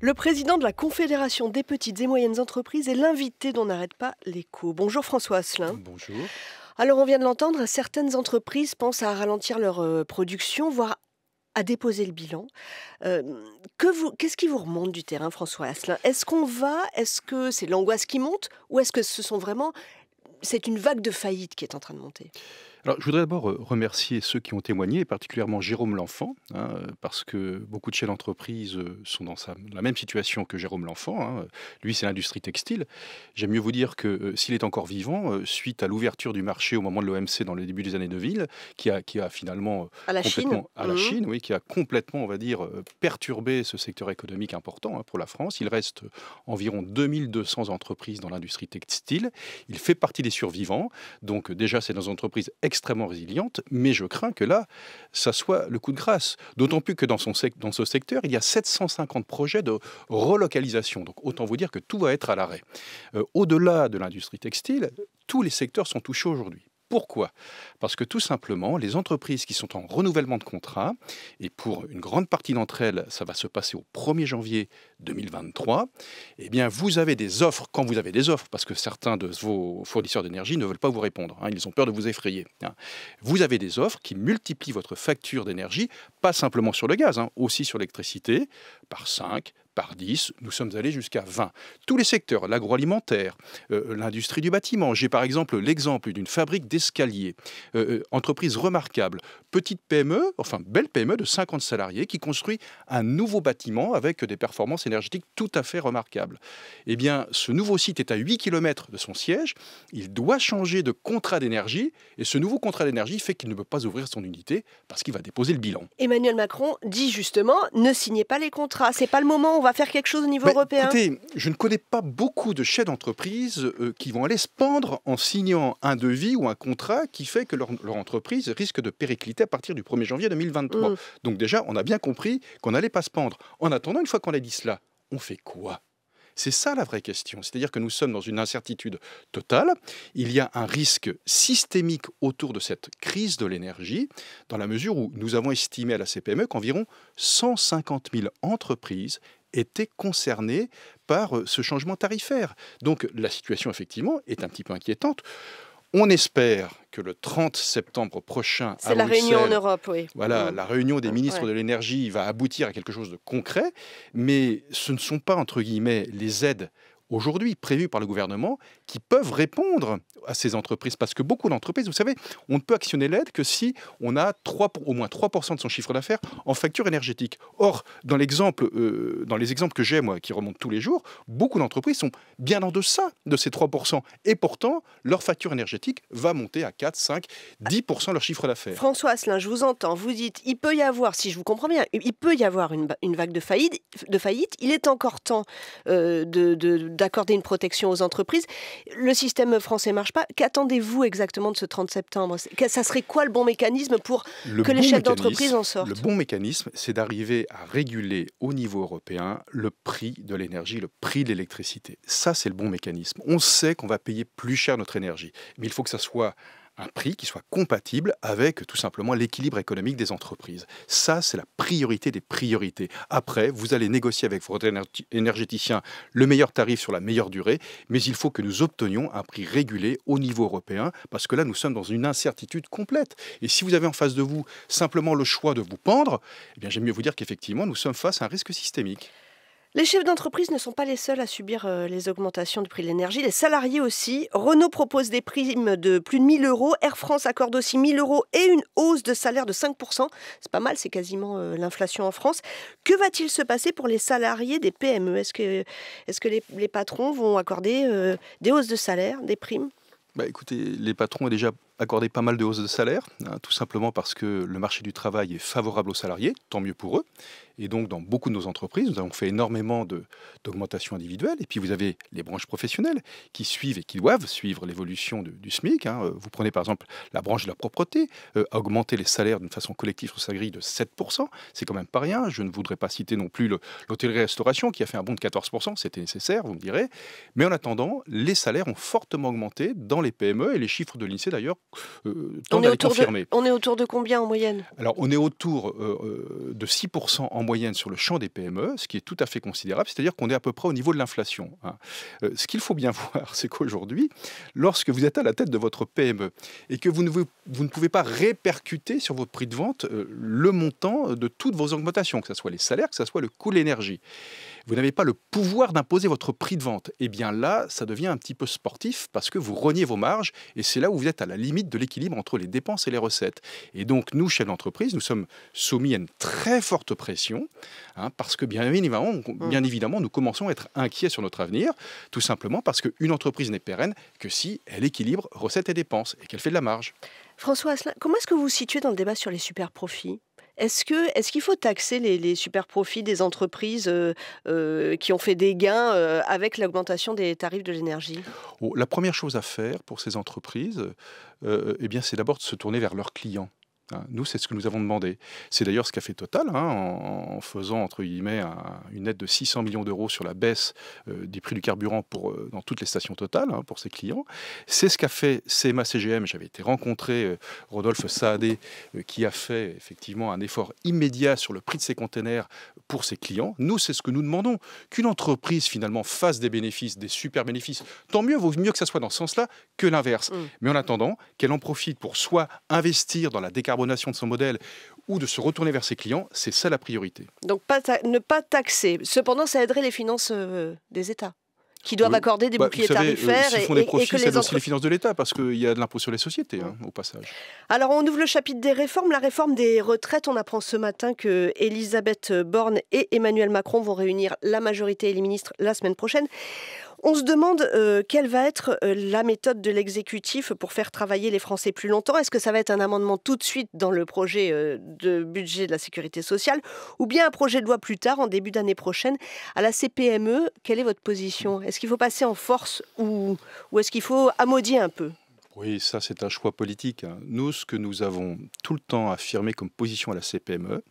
Le président de la Confédération des petites et moyennes entreprises est l'invité dont n'arrête pas l'écho. Bonjour François Asselin. Bonjour. Alors on vient de l'entendre, certaines entreprises pensent à ralentir leur euh, production, voire à déposer le bilan. Euh, qu'est-ce qui vous remonte du terrain, François Asselin Est-ce qu'on va Est-ce que c'est l'angoisse qui monte Ou est-ce que ce sont vraiment... C'est une vague de faillite qui est en train de monter alors, je voudrais d'abord euh, remercier ceux qui ont témoigné, et particulièrement Jérôme L'Enfant, hein, euh, parce que beaucoup de chefs d'entreprise euh, sont dans sa, la même situation que Jérôme L'Enfant. Hein, lui, c'est l'industrie textile. J'aime mieux vous dire que s'il est encore vivant, suite à l'ouverture du marché au moment de l'OMC dans le début des années 2000, qui a, qui a finalement à la Chine, à la mmh. Chine, oui, qui a complètement, on va dire, perturbé ce secteur économique important hein, pour la France. Il reste environ 2200 entreprises dans l'industrie textile. Il fait partie des survivants. Donc déjà, c'est dans entreprises entreprise extrêmement résiliente, mais je crains que là, ça soit le coup de grâce. D'autant plus que dans, son ce secteur, il y a 750 projets de relocalisation. Donc autant vous dire que tout va être à l'arrêt. Euh, au-delà de l'industrie textile, tous les secteurs sont touchés aujourd'hui. Pourquoi Parce que tout simplement, les entreprises qui sont en renouvellement de contrat, et pour une grande partie d'entre elles, ça va se passer au 1er janvier 2023, eh bien, vous avez des offres, quand vous avez des offres, parce que certains de vos fournisseurs d'énergie ne veulent pas vous répondre, hein, ils ont peur de vous effrayer. Hein. Vous avez des offres qui multiplient votre facture d'énergie, pas simplement sur le gaz, hein, aussi sur l'électricité, par 5, par 10, nous sommes allés jusqu'à 20. Tous les secteurs, l'agroalimentaire, euh, euh, l'industrie du bâtiment, j'ai par exemple l'exemple d'une fabrique d'escaliers, euh, entreprise remarquable, petite PME, enfin belle PME de 50 salariés qui construit un nouveau bâtiment avec des performances énergétiques tout à fait remarquables. Eh bien, ce nouveau site est à 8 km de son siège, il doit changer de contrat d'énergie et ce nouveau contrat d'énergie fait qu'il ne peut pas ouvrir son unité parce qu'il va déposer le bilan. Emmanuel Macron dit justement ne signez pas les contrats, c'est pas le moment, on va faire quelque chose au niveau européen Écoutez, je ne connais pas beaucoup de chefs d'entreprise euh, qui vont aller se pendre en signant un devis ou un contrat qui fait que leur, entreprise risque de péricliter à partir du 1er janvier 2023. Mm. Donc déjà, on a bien compris qu'on n'allait pas se pendre. En attendant, une fois qu'on a dit cela, on fait quoi c'est ça la vraie question. C'est-à-dire que nous sommes dans une incertitude totale. Il y a un risque systémique autour de cette crise de l'énergie, dans la mesure où nous avons estimé à la CPME qu'environ 150 000 entreprises étaient concernés par euh, ce changement tarifaire. Donc la situation, effectivement, est un petit peu inquiétante. On espère que le 30 septembre prochain, c'est la réunion en Europe, oui. Voilà, mmh. la réunion des ministres de l'énergie va aboutir à quelque chose de concret, mais ce ne sont pas entre guillemets les aides aujourd'hui prévues par le gouvernement qui peuvent répondre à ces entreprises. Parce que beaucoup d'entreprises, vous savez, on ne peut actionner l'aide que si on a 3, au moins 3% de son chiffre d'affaires en facture énergétique. Or, dans, l'exemple, euh, dans les exemples que j'ai, moi, qui remontent tous les jours, beaucoup d'entreprises sont bien en deçà de ces 3%. Et pourtant, leur facture énergétique va monter à 4, 5, 10% leur chiffre d'affaires. François Asselin, je vous entends. Vous dites, il peut y avoir, si je vous comprends bien, il peut y avoir une, vague de faillite, de faillite. Il est encore temps euh, de d'accorder une protection aux entreprises le système français marche pas. Qu'attendez-vous exactement de ce 30 septembre Ça serait quoi le bon mécanisme pour que les chefs d'entreprise en sortent Le bon mécanisme, c'est d'arriver à réguler au niveau européen le prix de l'énergie, le prix de l'électricité. Ça, c'est le bon mécanisme. On sait qu'on va payer plus cher notre énergie, mais il faut que ça soit un prix qui soit compatible avec tout simplement l'équilibre économique des entreprises. Ça, c'est la priorité des priorités. Après, vous allez négocier avec votre énergéticien le meilleur tarif sur la meilleure durée, mais il faut que nous obtenions un prix régulé au niveau européen, parce que là, nous sommes dans une incertitude complète. Et si vous avez en face de vous simplement le choix de vous pendre, eh bien, j'aime mieux vous dire qu'effectivement, nous sommes face à un risque systémique. Les chefs d'entreprise ne sont pas les seuls à subir euh, les augmentations du prix de l'énergie, les salariés aussi. Renault propose des primes de plus de 1000 euros, Air France accorde aussi 1000 euros et une hausse de salaire de 5%. C'est pas mal, c'est quasiment euh, l'inflation en France. Que va-t-il se passer pour les salariés des PME Est-ce que, les, patrons vont accorder euh, des hausses de salaire, des primes bah écoutez, les patrons ont déjà accordé pas mal de hausses de salaire, hein, tout simplement parce que le marché du travail est favorable aux salariés, tant mieux pour eux. Et donc, dans beaucoup de nos entreprises, nous avons fait énormément d'augmentations individuelles. Et puis, vous avez les branches professionnelles qui suivent et qui doivent suivre l'évolution du SMIC. Hein. Euh, vous prenez par exemple la branche de la propreté, a euh, augmenter les salaires d'une façon collective sur sa grille de 7%, c'est quand même pas rien. Je ne voudrais pas citer non plus l'hôtellerie-restauration qui a fait un bond de 14%, c'était nécessaire, vous me direz. Mais en attendant, les salaires ont fortement augmenté dans les PME et les chiffres de l'INSEE d'ailleurs euh, on, est autour de, combien en moyenne Alors, on est autour euh, euh, de 6% en moyenne sur le champ des PME, ce qui est tout à fait considérable, c'est-à-dire qu'on est à peu près au niveau de l'inflation. Hein. ce qu'il faut bien voir, c'est qu'aujourd'hui, lorsque vous êtes à la tête de votre PME et que vous ne, pouvez pas répercuter sur vos prix de vente le montant de toutes vos augmentations, que ce soit les salaires, que ce soit le coût de l'énergie, vous n'avez pas le pouvoir d'imposer votre prix de vente. Et eh bien là, ça devient un petit peu sportif parce que vous reniez vos marges et c'est là où vous êtes à la limite de l'équilibre entre les dépenses et les recettes. Et donc nous, chez l'entreprise, nous sommes soumis à une très forte pression hein, parce que bien évidemment, mm. bien évidemment, nous commençons à être inquiets sur notre avenir, tout simplement parce qu'une entreprise n'est pérenne que si elle équilibre recettes et dépenses et qu'elle fait de la marge. François comment est-ce que vous vous situez dans le débat sur les super profits est-ce que est-ce qu'il faut taxer les, super profits des entreprises qui ont fait des gains avec l'augmentation des tarifs de l'énergie oh, La première chose à faire pour ces entreprises, eh bien, c'est d'abord de se tourner vers leurs clients. Ah, nous, c'est ce que nous avons demandé. C'est d'ailleurs ce qu'a fait Total hein, en, faisant, entre guillemets, une aide de 600 millions d'euros sur la baisse euh, des prix du carburant pour, euh, dans toutes les stations Total hein, pour ses clients. C'est ce qu'a fait CMA CGM. J'avais été rencontré euh, Rodolphe Saadé qui a fait effectivement un effort immédiat sur le prix de ses containers pour ses clients. Nous, c'est ce que nous demandons. Qu'une entreprise finalement fasse des bénéfices, des super bénéfices. Tant mieux, vaut mieux que ça soit dans ce sens-là que l'inverse. Mmh. Mais en attendant, qu'elle en profite pour soit investir dans la décarbonation décarbonation de son modèle ou de se retourner vers ses clients, c'est ça la priorité. Donc ne pas taxer. Cependant, ça aiderait les finances euh, des États qui doivent accorder des bah, boucliers tarifaires. Euh, et, des et, que les aussi les finances de l'État, parce qu'il y a de l'impôt sur les sociétés, hein, au passage. Alors, on ouvre le chapitre des réformes. La réforme des retraites, on apprend ce matin que Elisabeth Borne et Emmanuel Macron vont réunir la majorité et les ministres la semaine prochaine. On se demande euh, quelle va être euh, la méthode de l'exécutif pour faire travailler les Français plus longtemps. Est-ce que ça va être un amendement tout de suite dans le projet euh, de budget de la sécurité sociale ou bien un projet de loi plus tard, en début d'année prochaine, à la CPME Quelle est votre position Est-ce qu'il faut passer en force ou, ou est-ce qu'il faut amodier un peu oui, ça c'est un choix politique. Hein. Nous, ce que nous avons tout le temps affirmé comme position à la CPME,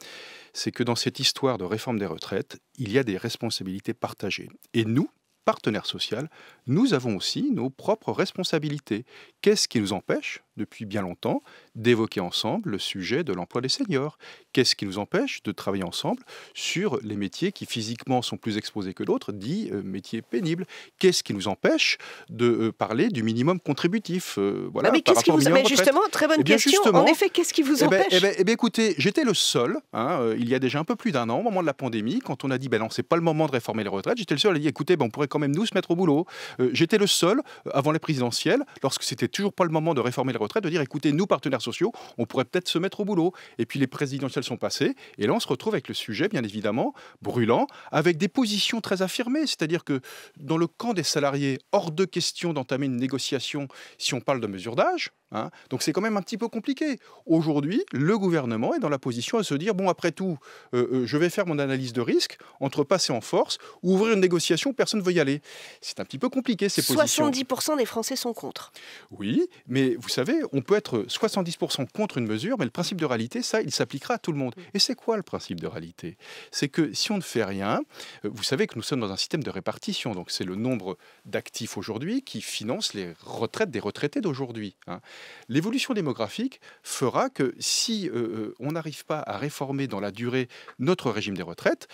c'est que dans cette histoire de réforme des retraites, il y a des responsabilités partagées. Et nous, partenaire social, nous avons aussi nos propres responsabilités Qu'est-ce qui nous empêche, depuis bien longtemps, d'évoquer ensemble le sujet de l'emploi des seniors Qu'est-ce qui nous empêche de travailler ensemble sur les métiers qui physiquement sont plus exposés que d'autres, dits euh, métiers pénibles Qu'est-ce qui nous empêche de euh, parler du minimum contributif euh, Mais qu'est-ce qui vous Justement, très bonne eh question. En effet, qu'est-ce qui vous eh ben, empêche eh bien, eh ben, écoutez, j'étais le seul, hein, il y a déjà un peu plus d'un an, au moment de la pandémie, quand on a dit ben non, c'est pas le moment de réformer les retraites, j'étais le seul à dire écoutez, ben, on pourrait quand même nous se mettre au boulot. j'étais le seul, avant les présidentielles, lorsque c'était toujours pas le moment de réformer les retraites, de dire écoutez, nous, partenaires sociaux, on pourrait peut-être se mettre au boulot. Et puis les présidentielles sont passées, et là, on se retrouve avec le sujet, bien évidemment, brûlant, avec des positions très affirmées. C'est-à-dire que dans le camp des salariés, hors de question d'entamer une négociation si on parle de mesure d'âge. Hein. Donc c'est quand même un petit peu compliqué. Aujourd'hui, le gouvernement est dans la position à se dire, bon, après tout, euh, euh, je vais faire mon analyse de risque entre passer en force ou ouvrir une négociation personne ne veut y aller. C'est un petit peu compliqué, ces 70% 70% des Français sont contre. Oui, mais vous savez, on peut être 70% contre une mesure, mais le principe de réalité, ça, il s'appliquera à tout le monde. Mm. Et c'est quoi le principe de réalité C'est que si on ne fait rien, euh, vous savez que nous sommes dans un système de répartition, donc c'est le nombre d'actifs aujourd'hui qui finance les retraites des retraités d'aujourd'hui. Hein. L'évolution démographique fera que si euh, euh, on n'arrive pas à réformer dans la durée notre régime des retraites,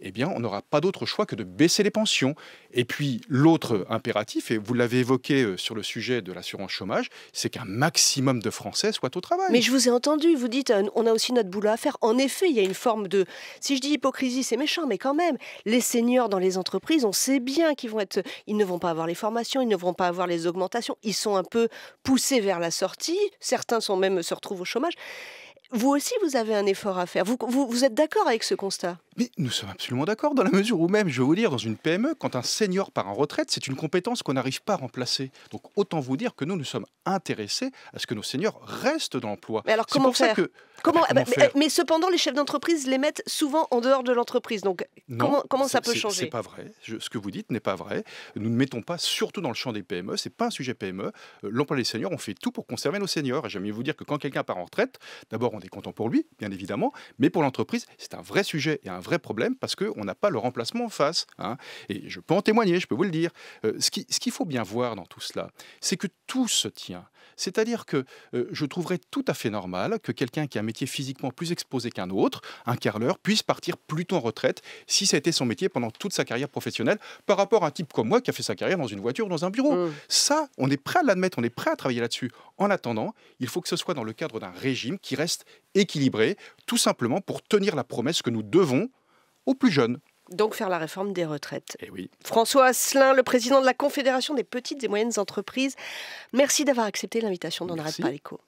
eh bien, on n'aura pas d'autre choix que de baisser les pensions. Et puis, l'autre impératif, et vous l'avez évoqué euh, sur le sujet de l'assurance chômage, c'est qu'un maximum de Français soit au travail. Mais je vous ai entendu, vous dites, euh, on a aussi notre boulot à faire. En effet, il y a une forme de, si je dis hypocrisie, c'est méchant, mais quand même, les seniors dans les entreprises, on sait bien qu'ils vont être, ils ne vont pas avoir les formations, ils ne vont pas avoir les augmentations, ils sont un peu poussés vers la sortie. Certains sont même se retrouvent au chômage. Vous aussi, vous avez un effort à faire. vous êtes d'accord avec ce constat mais nous sommes absolument d'accord, dans la mesure où même, je vais vous dire, dans une PME, quand un senior part en retraite, c'est une compétence qu'on n'arrive pas à remplacer. Donc autant vous dire que nous, nous sommes intéressés à ce que nos seniors restent dans l'emploi. Mais alors comment, faire, comment... Ah, ben, mais, cependant, les chefs d'entreprise les mettent souvent en dehors de l'entreprise. Donc comment, ça peut changer C'est pas vrai. ce que vous dites n'est pas vrai. Nous ne mettons pas, surtout dans le champ des PME, c'est pas un sujet PME. Euh, l'emploi des seniors, on fait tout pour conserver nos seniors. Et j'aime mieux vous dire que quand quelqu'un part en retraite, d'abord on est content pour lui, bien évidemment, mais pour l'entreprise, c'est un vrai sujet et un vrai problème parce qu'on n'a pas le remplacement en face. Hein. Et je peux en témoigner, je peux vous le dire. Euh, ce qu'il faut bien voir dans tout cela, c'est que tout se tient. C'est-à-dire que euh, je trouverais tout à fait normal que quelqu'un qui a un métier physiquement plus exposé qu'un autre, un carleur, puisse partir plus tôt en retraite si ça a été son métier pendant toute sa carrière professionnelle par rapport à un type comme moi qui a fait sa carrière dans une voiture, dans un bureau. Mmh. Ça, on est prêt à l'admettre, on est prêt à travailler là-dessus. En attendant, il faut que ce soit dans le cadre d'un régime qui reste équilibré, tout simplement pour tenir la promesse que nous devons aux plus jeunes. Donc faire la réforme des retraites. Eh oui. François Asselin, le président de la Confédération des petites et moyennes entreprises, merci d'avoir accepté l'invitation d'en n'arrête pas l'écho.